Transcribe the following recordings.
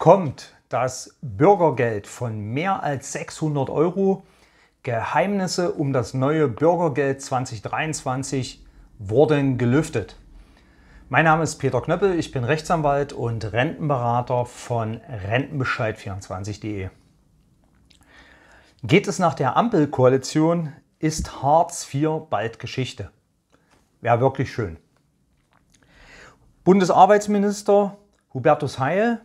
kommt das Bürgergeld von mehr als 600 Euro. Geheimnisse um das neue Bürgergeld 2023 wurden gelüftet. Mein Name ist Peter Knöppel, ich bin Rechtsanwalt und Rentenberater von Rentenbescheid24.de. Geht es nach der Ampelkoalition, ist Hartz IV bald Geschichte. Wäre wirklich schön. Bundesarbeitsminister Hubertus Heil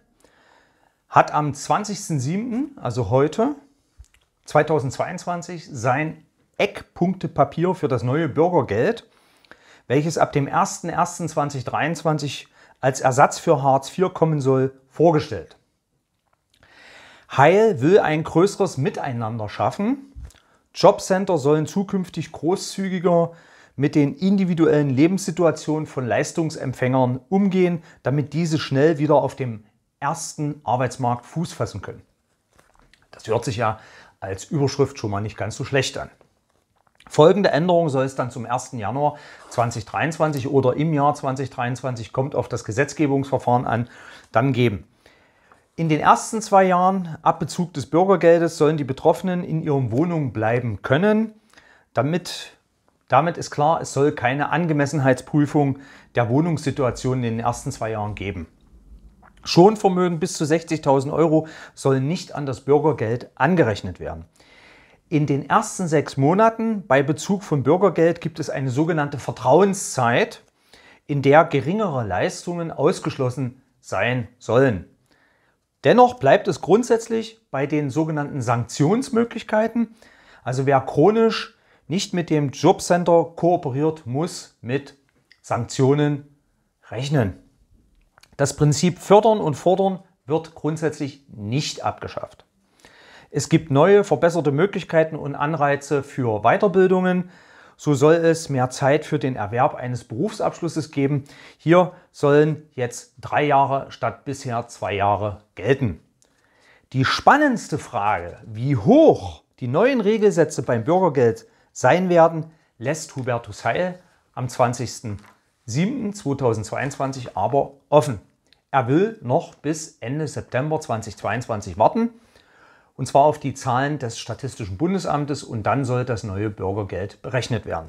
hat am 20.07., also heute, 2022, sein Eckpunktepapier für das neue Bürgergeld, welches ab dem 01.01.2023 als Ersatz für Hartz IV kommen soll, vorgestellt. Heil will ein größeres Miteinander schaffen. Jobcenter sollen zukünftig großzügiger mit den individuellen Lebenssituationen von Leistungsempfängern umgehen, damit diese schnell wieder auf dem ersten Arbeitsmarkt Fuß fassen können. Das hört sich ja als Überschrift schon mal nicht ganz so schlecht an. Folgende Änderung soll es dann zum 1. Januar 2023 oder im Jahr 2023 kommt auf das Gesetzgebungsverfahren an, dann geben. In den ersten zwei Jahren ab Bezug des Bürgergeldes sollen die Betroffenen in ihren Wohnungen bleiben können. Damit, damit ist klar, es soll keine Angemessenheitsprüfung der Wohnungssituation in den ersten zwei Jahren geben. Schonvermögen bis zu 60.000 Euro soll nicht an das Bürgergeld angerechnet werden. In den ersten sechs Monaten bei Bezug von Bürgergeld gibt es eine sogenannte Vertrauenszeit, in der geringere Leistungen ausgeschlossen sein sollen. Dennoch bleibt es grundsätzlich bei den sogenannten Sanktionsmöglichkeiten. Also wer chronisch nicht mit dem Jobcenter kooperiert, muss mit Sanktionen rechnen. Das Prinzip Fördern und Fordern wird grundsätzlich nicht abgeschafft. Es gibt neue, verbesserte Möglichkeiten und Anreize für Weiterbildungen. So soll es mehr Zeit für den Erwerb eines Berufsabschlusses geben. Hier sollen jetzt drei Jahre statt bisher zwei Jahre gelten. Die spannendste Frage, wie hoch die neuen Regelsätze beim Bürgergeld sein werden, lässt Hubertus Heil am 20. 2022 aber offen. Er will noch bis Ende September 2022 warten, und zwar auf die Zahlen des Statistischen Bundesamtes und dann soll das neue Bürgergeld berechnet werden.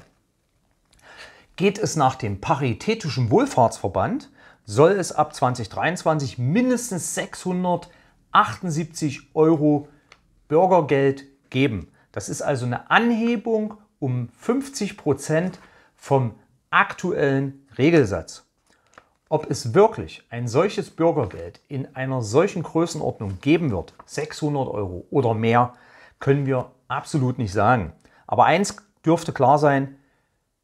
Geht es nach dem Paritätischen Wohlfahrtsverband, soll es ab 2023 mindestens 678 Euro Bürgergeld geben. Das ist also eine Anhebung um 50 Prozent vom aktuellen Regelsatz. Ob es wirklich ein solches Bürgergeld in einer solchen Größenordnung geben wird, 600 Euro oder mehr, können wir absolut nicht sagen. Aber eins dürfte klar sein,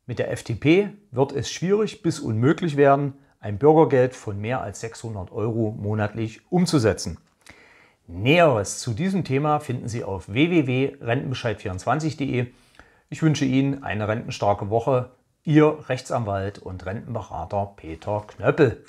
mit der FDP wird es schwierig bis unmöglich werden, ein Bürgergeld von mehr als 600 Euro monatlich umzusetzen. Näheres zu diesem Thema finden Sie auf www.rentenbescheid24.de. Ich wünsche Ihnen eine rentenstarke Woche. Ihr Rechtsanwalt und Rentenberater Peter Knöppel.